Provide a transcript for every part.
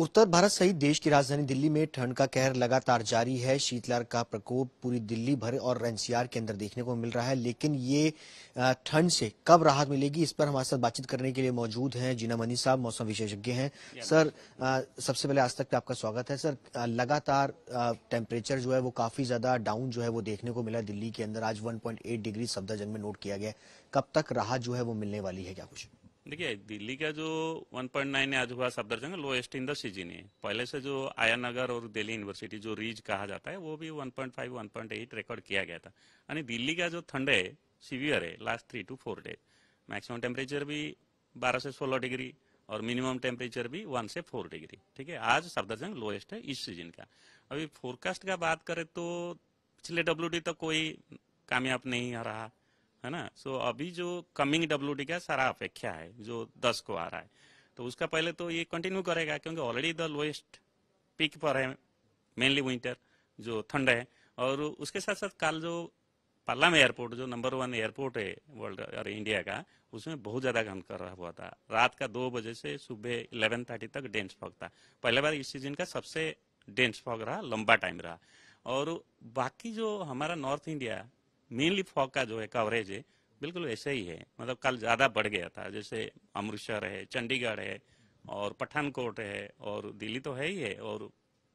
उत्तर भारत सहित देश की राजधानी दिल्ली में ठंड का कहर लगातार जारी है शीतलहर का प्रकोप पूरी दिल्ली भर और एनसीआर के अंदर देखने को मिल रहा है लेकिन ये ठंड से कब राहत मिलेगी इस पर हमारे साथ बातचीत करने के लिए मौजूद हैं जीना मनी साहब मौसम विशेषज्ञ हैं सर हाँ। सबसे पहले आज तक पे आपका स्वागत है सर लगातार टेम्परेचर जो है वो काफी ज्यादा डाउन जो है वो देखने को मिला दिल्ली के अंदर आज वन डिग्री सफदरजंग में नोट किया गया कब तक राहत जो है वो मिलने वाली है क्या कुछ देखिए दिल्ली का जो 1.9 आज हुआ Safdarjung lowest in the season है पहले से जो आया नगर और दिल्ली यूनिवर्सिटी जो रीज कहा जाता है वो भी 1.5 1.8 रिकॉर्ड किया गया था यानी दिल्ली का जो ठंड है सीवियर है last three two four days maximum temperature भी बारह से सोलह डिग्री और मिनिमम टेम्परेचर भी वन से फोर डिग्री ठीक है आज सफदरजंग लोएस्ट है इस सीजन का अभी फोरकास्ट का बात करें तो पिछले डब्ल्यू तक कोई कामयाब नहीं आ रहा है ना सो so, अभी जो कमिंग डब्ल्यू डी का सारा अपेक्षा है जो दस को आ रहा है तो उसका पहले तो ये कंटिन्यू करेगा क्योंकि ऑलरेडी द लोएस्ट पीक पर है मेनली विंटर जो ठंड है और उसके साथ साथ कल जो पालाम एयरपोर्ट जो नंबर वन एयरपोर्ट है वर्ल्ड और इंडिया का उसमें बहुत ज्यादा घन कर रहा हुआ था रात का दो बजे से सुबह इलेवन थर्टी तक डेंस फॉग था पहले बार इस सीजन का सबसे डेंस फॉग रहा लंबा टाइम रहा और बाकी जो हमारा नॉर्थ इंडिया मेनली फॉग का जो है कवरेज है बिल्कुल ऐसा ही है मतलब कल ज़्यादा बढ़ गया था जैसे अमृतसर है चंडीगढ़ है और पठानकोट है और दिल्ली तो है ही है और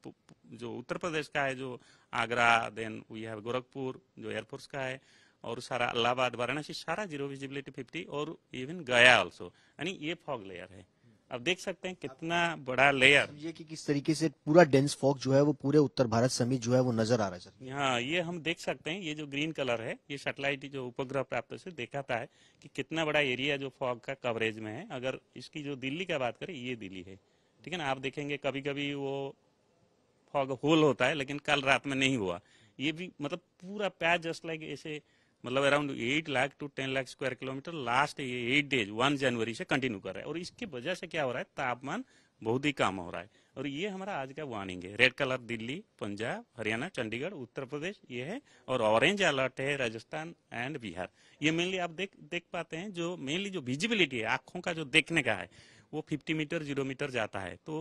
जो उत्तर प्रदेश का है जो Agra then we have Gorakhpur जो एयरफोर्स का है और सारा अलाहाबाद वाराणसी सारा जीरो विजिबिलिटी फिफ्टी और इवन गया ऑल्सो यानी ये फॉग लेयर है अब देख सकते हैं कितना बड़ा लेयर ये कि किस तरीके से पूरा डेंस फॉग जो है वो पूरे उत्तर भारत समेत जो है वो नजर आ रहा है सर हाँ ये हम देख सकते हैं ये जो ग्रीन कलर है ये सेटेलाइट जो उपग्रह प्राप्त से देखाता है कि कितना बड़ा एरिया जो फॉग का कवरेज में है अगर इसकी जो दिल्ली का बात करें ये दिल्ली है ठीक है ना आप देखेंगे कभी कभी वो फॉग होल होता है लेकिन कल रात में नहीं हुआ ये भी मतलब पूरा पैच जस्ट लाइक ऐसे मतलब around eight lakh to ten lakh square kilometre last eight days one जनवरी से कंटिन्यू कर रहा है और इसकी वजह से क्या हो रहा है तापमान बहुत ही कम हो रहा है और ये हमारा आज का वार्निंग है रेड कलर दिल्ली पंजाब हरियाणा चंडीगढ़ उत्तर प्रदेश ये है और ऑरेंज अलर्ट है राजस्थान एंड बिहार ये मेनली आप देख देख पाते हैं जो मेनली जो विजिबिलिटी है आंखों का जो देखने का है वो 50 मीटर जीरो मीटर जाता है तो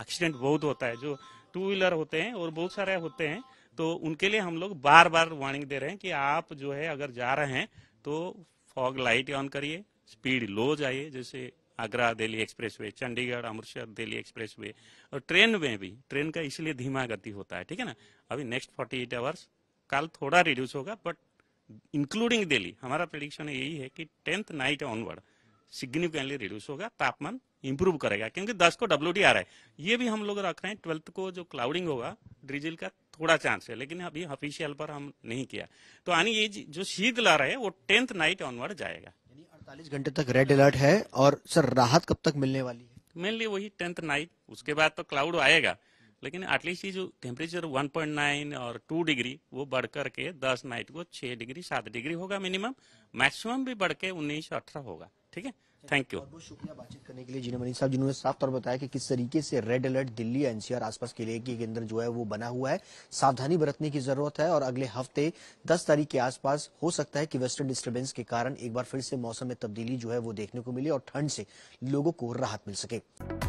एक्सीडेंट बहुत होता है जो टू व्हीलर होते हैं और बहुत सारे होते हैं तो उनके लिए हम लोग बार बार वार्निंग दे रहे हैं कि आप जो है अगर जा रहे हैं तो फॉग लाइट ऑन करिए स्पीड लो जाइए जैसे आगरा दिल्ली एक्सप्रेसवे चंडीगढ़ अमृतसर दिल्ली एक्सप्रेसवे और ट्रेन में भी ट्रेन का इसलिए धीमा गति होता है ठीक है ना अभी नेक्स्ट फोर्टी एट आवर्स कल थोड़ा रिड्यूस होगा बट इंक्लूडिंग दिल्ली हमारा प्रडिक्शन यही है कि tenth night onward significantly reduce होगा तापमान इंप्रूव करेगा क्योंकि दस को डब्ल्यू आ रहा है ये भी हम लोग रख रहे हैं ट्वेल्थ को जो क्लाउडिंग होगा ड्रिजिल का थोड़ा चांस है लेकिन अभी ऑफिशियल पर हम नहीं किया तो यानी ये जो शीत लहर है वो टेंथ नाइट ऑनवर्ड जाएगा अड़तालीस घंटे तक रेड अलर्ट है और सर राहत कब तक मिलने वाली है मेनली वही टेंथ नाइट उसके बाद तो क्लाउड आएगा लेकिन एटलीस्ट ये जो टेम्परेचर 1.9 और 2 डिग्री वो बढ़ करके 10 नाइट को 6 डिग्री 7 डिग्री होगा मिनिमम मैक्सिमम भी बढ़ के उन्नीस अठारह होगा ठीक है थैंक यू बहुत शुक्रिया बातचीत करने के लिए जिन्हें मनीष साहब जिन्होंने साफ तौर बताया कि किस तरीके से रेड अलर्ट दिल्ली एनसीआर आसपास के लिए केंद्र जो है वो बना हुआ है सावधानी बरतने की जरूरत है और अगले हफ्ते दस तारीख के आसपास हो सकता है कि वेस्टर्न डिस्टर्बेंस के कारण एक बार फिर से मौसम में तब्दीली जो है वो देखने को मिले और ठंड से लोगों को राहत मिल सके